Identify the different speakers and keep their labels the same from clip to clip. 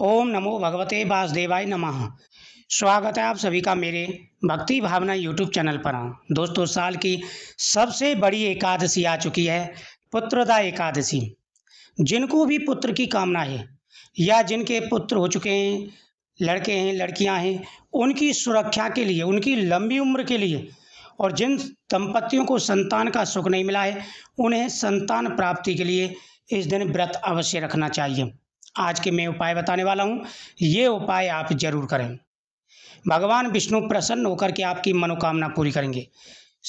Speaker 1: ओम नमो भगवते वासुदेवाय नमः स्वागत है आप सभी का मेरे भक्ति भावना यूट्यूब चैनल पर दोस्तों साल की सबसे बड़ी एकादशी आ चुकी है पुत्रदा एकादशी जिनको भी पुत्र की कामना है या जिनके पुत्र हो चुके हैं लड़के हैं लड़कियां हैं उनकी सुरक्षा के लिए उनकी लंबी उम्र के लिए और जिन दंपतियों को संतान का सुख नहीं मिला है उन्हें संतान प्राप्ति के लिए इस दिन व्रत अवश्य रखना चाहिए आज के मैं उपाय बताने वाला हूँ ये उपाय आप जरूर करें भगवान विष्णु प्रसन्न होकर के आपकी मनोकामना पूरी करेंगे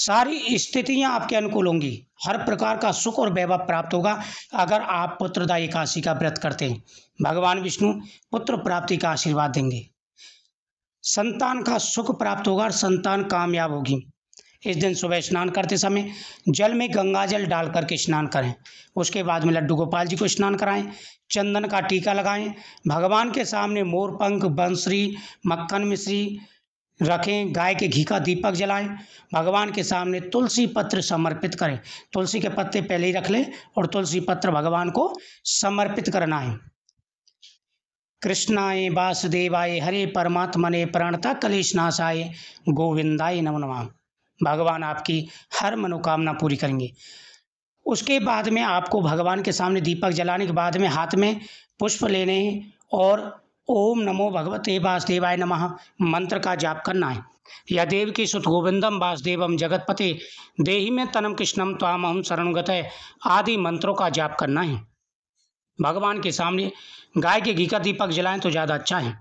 Speaker 1: सारी स्थितियां आपके अनुकूल होंगी हर प्रकार का सुख और वैभव प्राप्त होगा अगर आप पुत्रदा एकादशी का व्रत करते हैं भगवान विष्णु पुत्र प्राप्ति का आशीर्वाद देंगे संतान का सुख प्राप्त होगा और संतान कामयाब होगी इस दिन सुबह स्नान करते समय जल में गंगा जल डाल करके स्नान करें उसके बाद में लड्डू गोपाल जी को स्नान कराएं चंदन का टीका लगाएं भगवान के सामने मोरपंख बंसरी मक्खन मिश्री रखें गाय के घी का दीपक जलाएं भगवान के सामने तुलसी पत्र समर्पित करें तुलसी के पत्ते पहले ही रख लें और तुलसी पत्र भगवान को समर्पित करना है कृष्णाए वासुदेवाय हरे परमात्मने प्रणता कलेश नाशाय गोविंदाय नम नमाम भगवान आपकी हर मनोकामना पूरी करेंगे उसके बाद में आपको भगवान के सामने दीपक जलाने के बाद में हाथ में पुष्प लेने और ओम नमो भगवते वासुदेवाय नमः मंत्र का जाप करना है या देव की सुत गोविंदम वासुदेवम जगतपते देही में तनम कृष्णम त्वाम अहम शरणगत आदि मंत्रों का जाप करना है भगवान के सामने गाय के घी का दीपक जलाएं तो ज़्यादा अच्छा है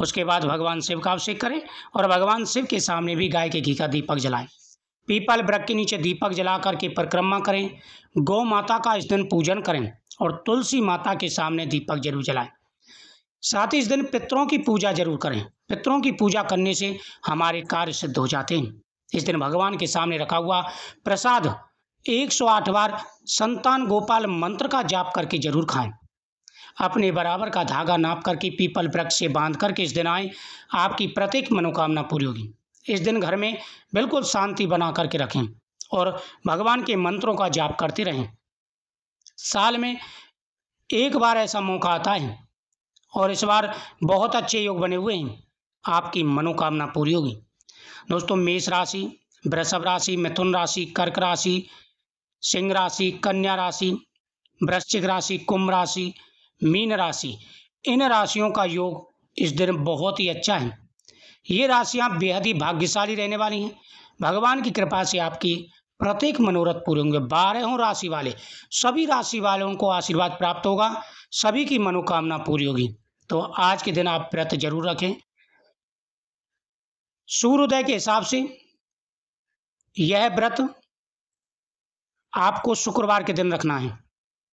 Speaker 1: उसके बाद भगवान शिव का अभिषेक करें और भगवान शिव के सामने भी गाय के घी का दीपक जलाएं पीपल वृक्ष के नीचे दीपक जला करके परिक्रमा करें गौ माता का इस दिन पूजन करें और तुलसी माता के सामने दीपक जरूर जलाएं साथ ही इस दिन पितरों की पूजा जरूर करें पितरों की पूजा करने से हमारे कार्य सिद्ध हो जाते हैं इस दिन भगवान के सामने रखा हुआ प्रसाद 108 बार संतान गोपाल मंत्र का जाप करके जरूर खाएं अपने बराबर का धागा नाप करके पीपल वृक्ष से बांध करके इस दिन आए आपकी प्रत्येक मनोकामना पूरी होगी इस दिन घर में बिल्कुल शांति बना करके रखें और भगवान के मंत्रों का जाप करते रहें साल में एक बार ऐसा मौका आता है और इस बार बहुत अच्छे योग बने हुए हैं आपकी मनोकामना पूरी होगी दोस्तों मेष राशि वृषभ राशि मिथुन राशि कर्क राशि सिंह राशि कन्या राशि वृश्चिक राशि कुंभ राशि मीन राशि इन राशियों का योग इस दिन बहुत ही अच्छा है ये राशियां बेहद ही भाग्यशाली रहने वाली हैं भगवान की कृपा से आपकी प्रत्येक मनोरथ पूरे होंगे बारहों राशि वाले सभी राशि वालों को आशीर्वाद प्राप्त होगा सभी की मनोकामना पूरी होगी तो आज के दिन आप व्रत जरूर रखें सूर्योदय के हिसाब से यह व्रत आपको शुक्रवार के दिन रखना है